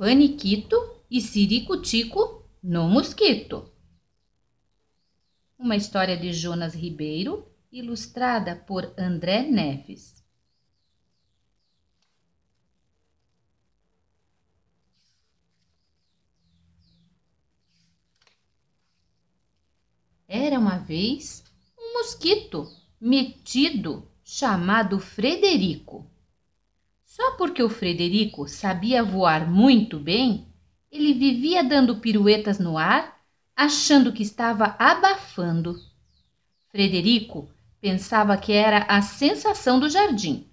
Faniquito e Ciricutico no Mosquito. Uma história de Jonas Ribeiro, ilustrada por André Neves. Era uma vez um mosquito metido chamado Frederico. Só porque o Frederico sabia voar muito bem, ele vivia dando piruetas no ar, achando que estava abafando. Frederico pensava que era a sensação do jardim.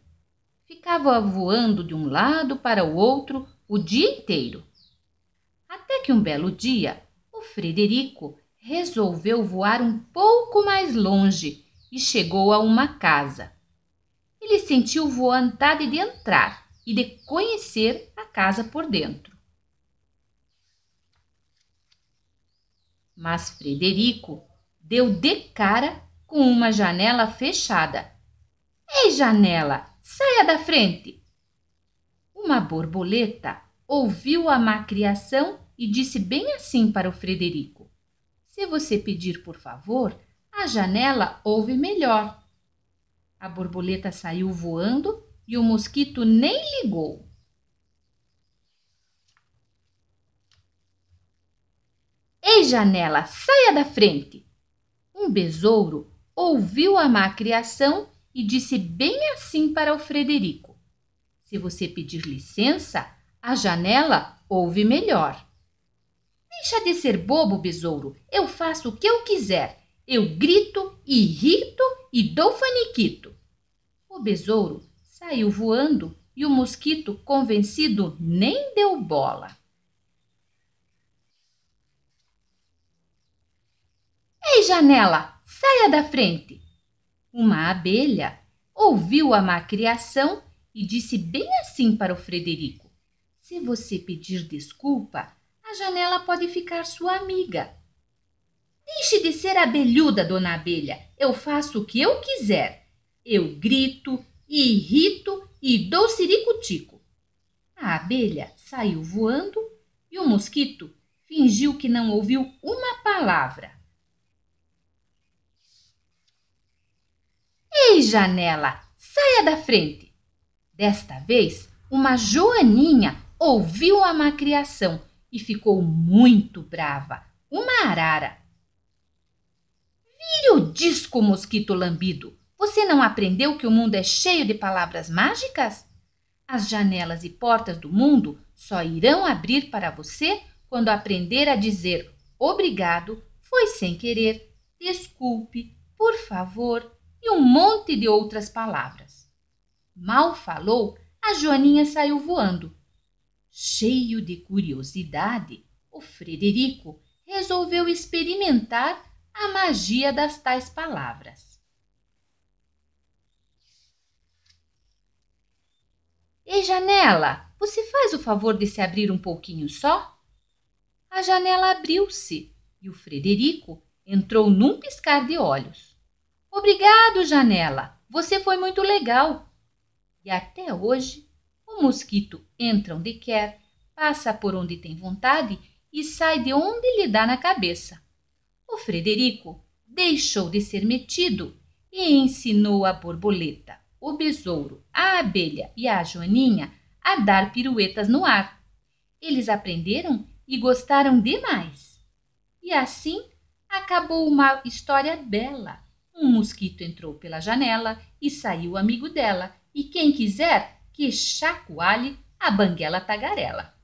Ficava voando de um lado para o outro o dia inteiro. Até que um belo dia, o Frederico resolveu voar um pouco mais longe e chegou a uma casa. Ele sentiu vontade de entrar e de conhecer a casa por dentro. Mas Frederico deu de cara com uma janela fechada. Ei, janela, saia da frente! Uma borboleta ouviu a criação e disse bem assim para o Frederico: Se você pedir por favor, a janela ouve melhor. A borboleta saiu voando e o mosquito nem ligou. Ei, janela, saia da frente! Um besouro ouviu a má criação e disse bem assim para o Frederico: Se você pedir licença, a janela ouve melhor. Deixa de ser bobo, besouro, eu faço o que eu quiser eu grito, irrito e dou faniquito. O besouro saiu voando e o mosquito, convencido, nem deu bola. Ei, janela, saia da frente! Uma abelha ouviu a criação e disse bem assim para o Frederico: Se você pedir desculpa, a janela pode ficar sua amiga. Deixe de ser abelhuda, dona abelha. Eu faço o que eu quiser. Eu grito, irrito e dou ciricutico. A abelha saiu voando e o mosquito fingiu que não ouviu uma palavra. Ei, janela, saia da frente! Desta vez, uma joaninha ouviu a macriação e ficou muito brava, uma arara. Tire o disco, mosquito lambido. Você não aprendeu que o mundo é cheio de palavras mágicas? As janelas e portas do mundo só irão abrir para você quando aprender a dizer obrigado, foi sem querer, desculpe, por favor e um monte de outras palavras. Mal falou, a Joaninha saiu voando. Cheio de curiosidade, o Frederico resolveu experimentar a magia das tais palavras. Ei, janela, você faz o favor de se abrir um pouquinho só? A janela abriu-se e o Frederico entrou num piscar de olhos. Obrigado, janela, você foi muito legal. E até hoje, o mosquito entra onde quer, passa por onde tem vontade e sai de onde lhe dá na cabeça o Frederico deixou de ser metido e ensinou a borboleta, o besouro, a abelha e a joaninha a dar piruetas no ar. Eles aprenderam e gostaram demais. E assim acabou uma história bela. Um mosquito entrou pela janela e saiu amigo dela, e quem quiser que chacoalhe a banguela tagarela.